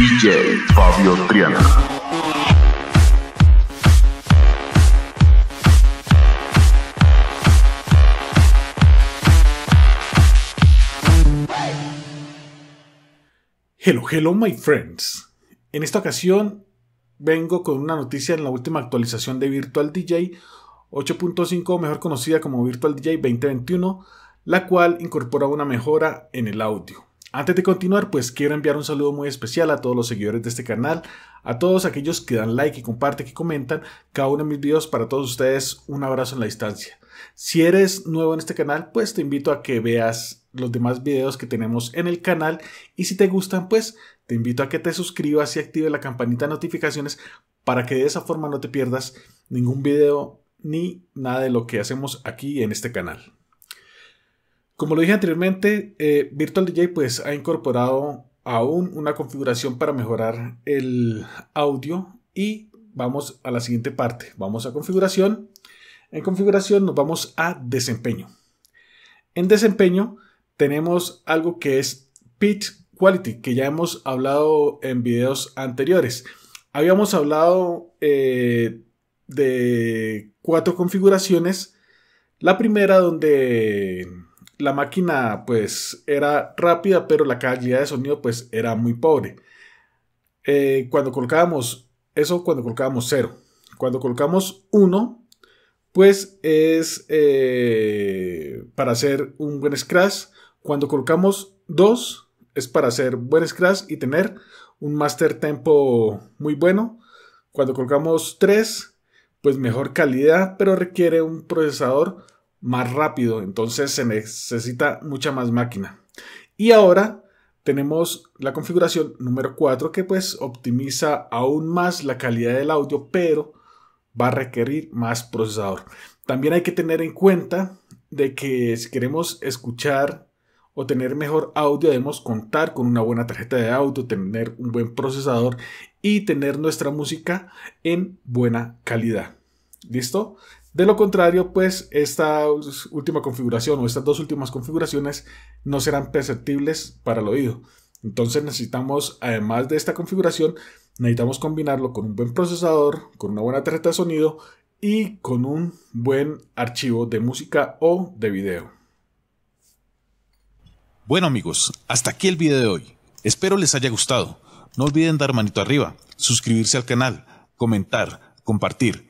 DJ Fabio Triana. Hello, hello, my friends. En esta ocasión vengo con una noticia en la última actualización de Virtual DJ 8.5, mejor conocida como Virtual DJ 2021, la cual incorpora una mejora en el audio. Antes de continuar, pues quiero enviar un saludo muy especial a todos los seguidores de este canal, a todos aquellos que dan like, y comparten, que comentan cada uno de mis videos. Para todos ustedes, un abrazo en la distancia. Si eres nuevo en este canal, pues te invito a que veas los demás videos que tenemos en el canal y si te gustan, pues te invito a que te suscribas y active la campanita de notificaciones para que de esa forma no te pierdas ningún video ni nada de lo que hacemos aquí en este canal. Como lo dije anteriormente, eh, Virtual DJ pues, ha incorporado aún una configuración para mejorar el audio y vamos a la siguiente parte. Vamos a configuración. En configuración nos vamos a desempeño. En desempeño tenemos algo que es pitch quality, que ya hemos hablado en videos anteriores. Habíamos hablado eh, de cuatro configuraciones. La primera donde la máquina pues era rápida, pero la calidad de sonido pues era muy pobre. Eh, cuando colocábamos eso, cuando colocábamos 0. Cuando colocamos 1, pues es eh, para hacer un buen scratch. Cuando colocamos 2, es para hacer buen scratch y tener un master tempo muy bueno. Cuando colocamos 3, pues mejor calidad, pero requiere un procesador más rápido, entonces se necesita mucha más máquina. Y ahora tenemos la configuración número 4 que pues optimiza aún más la calidad del audio, pero va a requerir más procesador. También hay que tener en cuenta de que si queremos escuchar o tener mejor audio debemos contar con una buena tarjeta de audio, tener un buen procesador y tener nuestra música en buena calidad. ¿Listo? De lo contrario, pues esta última configuración o estas dos últimas configuraciones no serán perceptibles para el oído. Entonces necesitamos, además de esta configuración, necesitamos combinarlo con un buen procesador, con una buena tarjeta de sonido y con un buen archivo de música o de video. Bueno amigos, hasta aquí el video de hoy. Espero les haya gustado. No olviden dar manito arriba, suscribirse al canal, comentar, compartir